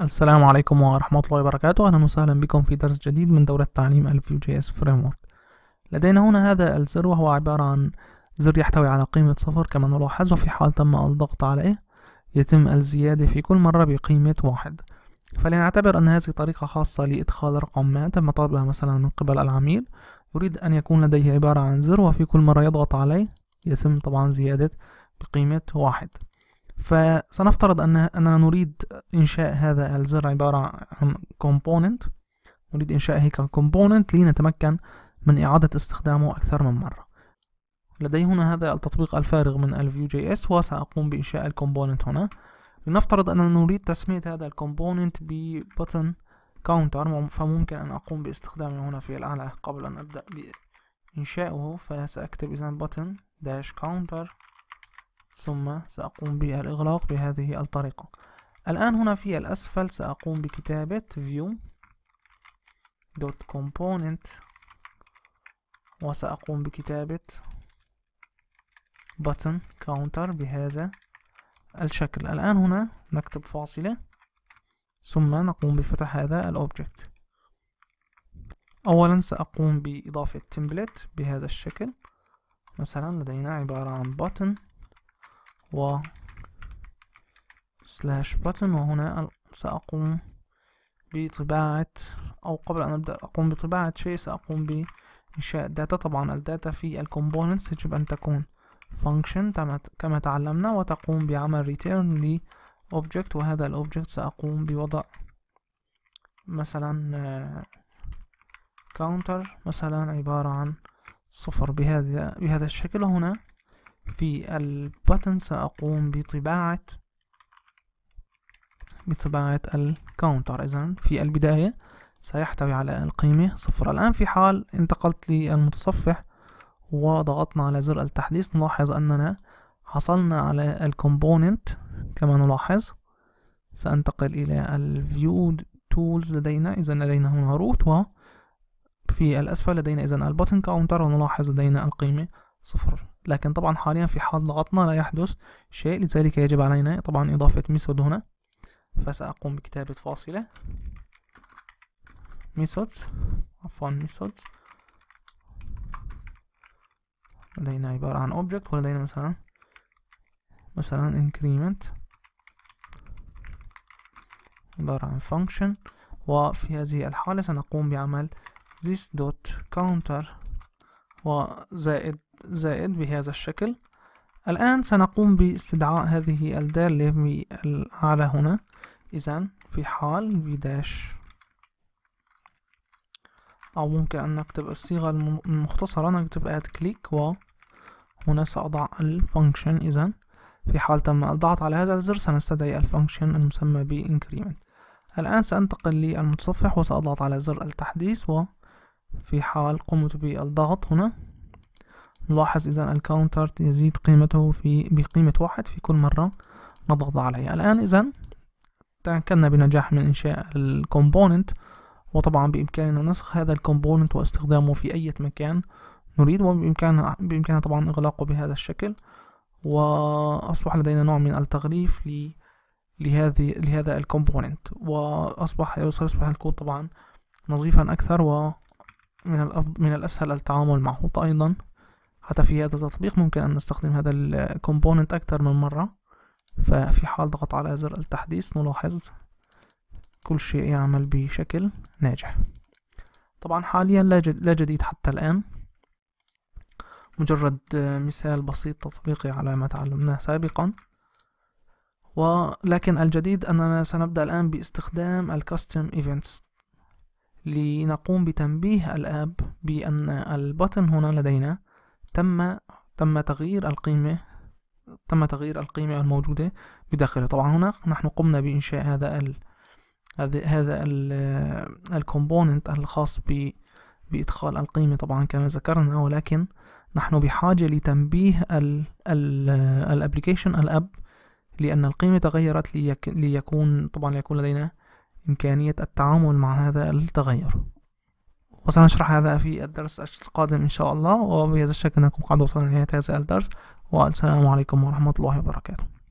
السلام عليكم ورحمة الله وبركاته أهلا وسهلا بكم في درس جديد من دورة تعليم الـ Vue.js Framework لدينا هنا هذا الزر وهو عبارة عن زر يحتوي على قيمة صفر كما نلاحظ وفي حال تم الضغط عليه يتم الزيادة في كل مرة بقيمة واحد فلنعتبر أن هذه طريقة خاصة لإدخال رقم ما تم طلبها مثلا من قبل العميل يريد أن يكون لديه عبارة عن زر وفي كل مرة يضغط عليه يتم طبعا زيادة بقيمة واحد فسنفترض أن أننا نريد إنشاء هذا الزر عبارة عن كومبوننت نريد إنشاء هيك كومبوننت لنتمكن من إعادة استخدامه أكثر من مرة لدي هنا هذا التطبيق الفارغ من الفيو جي اس وسأقوم بإنشاء الكومبوننت هنا لنفترض أننا نريد تسمية هذا الكومبوننت ببطن كاونتر فممكن أن أقوم باستخدامه هنا في الأعلى قبل أن أبدأ بإنشائه فسأكتب إذا بطن داش كاونتر ثم سأقوم بالإغلاق بهذه الطريقة الآن هنا في الأسفل سأقوم بكتابة view dot component وسأقوم بكتابة button counter بهذا الشكل الآن هنا نكتب فاصلة ثم نقوم بفتح هذا الأوبجكت أولا سأقوم بإضافة template بهذا الشكل مثلا لدينا عبارة عن button و سلاش باتن وهنا سأقوم بطباعة أو قبل أن أبدأ أقوم بطباعة شيء سأقوم بإنشاء داتا طبعا الداتا في الكومبوننتس يجب أن تكون function كما تعلمنا وتقوم بعمل return ل object وهذا ال object سأقوم بوضع مثلا آه، counter مثلا عبارة عن صفر بهذا بهذا الشكل هنا في البتن سأقوم بطباعة بطباعة الكاونتر إذا في البداية سيحتوي على القيمة صفر الآن في حال انتقلت للمتصفح وضغطنا على زر التحديث نلاحظ أننا حصلنا على الكومبوننت كما نلاحظ سأنتقل إلى الفيو تولز لدينا إذا لدينا هنا روت وفي الأسفل لدينا إذا البوتن كاونتر ونلاحظ لدينا القيمة صفر لكن طبعا حاليا في حال ضغطنا لا يحدث شيء لذلك يجب علينا طبعا إضافة ميثود هنا فسأقوم بكتابة فاصلة methods عفوا methods لدينا عبارة عن object ولدينا مثلا مثلا increment عبارة عن function وفي هذه الحالة سنقوم بعمل this.counter وزائد زائد بهذا الشكل الآن سنقوم باستدعاء هذه الدالة بالأعلى هنا إذا في حال v داش أو ممكن أن نكتب الصيغة المختصرة نكتب add click وهنا سأضع الفانكشن إذا في حال تم الضغط على هذا الزر سنستدعي الفانكشن المسمى ب increment الآن سأنتقل للمتصفح وسأضغط على زر التحديث وفي حال قمت بالضغط هنا نلاحظ إذا الكاونتر يزيد قيمته في بقيمة واحد في كل مرة نضغط عليه الآن إذا تأكدنا بنجاح من إنشاء الكومبوننت وطبعا بإمكاننا نسخ هذا الكومبوننت واستخدامه في أي مكان نريد وبإمكاننا بإمكاننا طبعا إغلاقه بهذا الشكل وأصبح لدينا نوع من التغليف لهذه لهذا الكومبوننت وأصبح سيصبح الكود طبعا نظيفا أكثر ومن الأفضل من الأسهل التعامل معه أيضا حتى في هذا التطبيق ممكن أن نستخدم هذا الكومبوننت أكثر من مرة ففي حال ضغط على زر التحديث نلاحظ كل شيء يعمل بشكل ناجح طبعا حاليا لا جديد حتى الآن مجرد مثال بسيط تطبيقي على ما تعلمناه سابقا ولكن الجديد أننا سنبدأ الآن باستخدام الكاستم ايفنتس لنقوم بتنبيه الآب بأن البطن هنا لدينا تم تم تغيير القيمة تم تغيير القيمة الموجودة بداخله طبعا هنا نحن قمنا بإنشاء هذا ال هذا هذا الكومبوننت الخاص ب بإدخال القيمة طبعا كما ذكرنا ولكن نحن بحاجة لتنبيه الابليكيشن الأب لأن القيمة تغيرت ليكون طبعا ليكون لدينا إمكانية التعامل مع هذا التغير وسنشرح هذا في الدرس القادم إن شاء الله وبهذا الشكل نكون قد وصلنا لنهاية هذا الدرس والسلام عليكم ورحمة الله وبركاته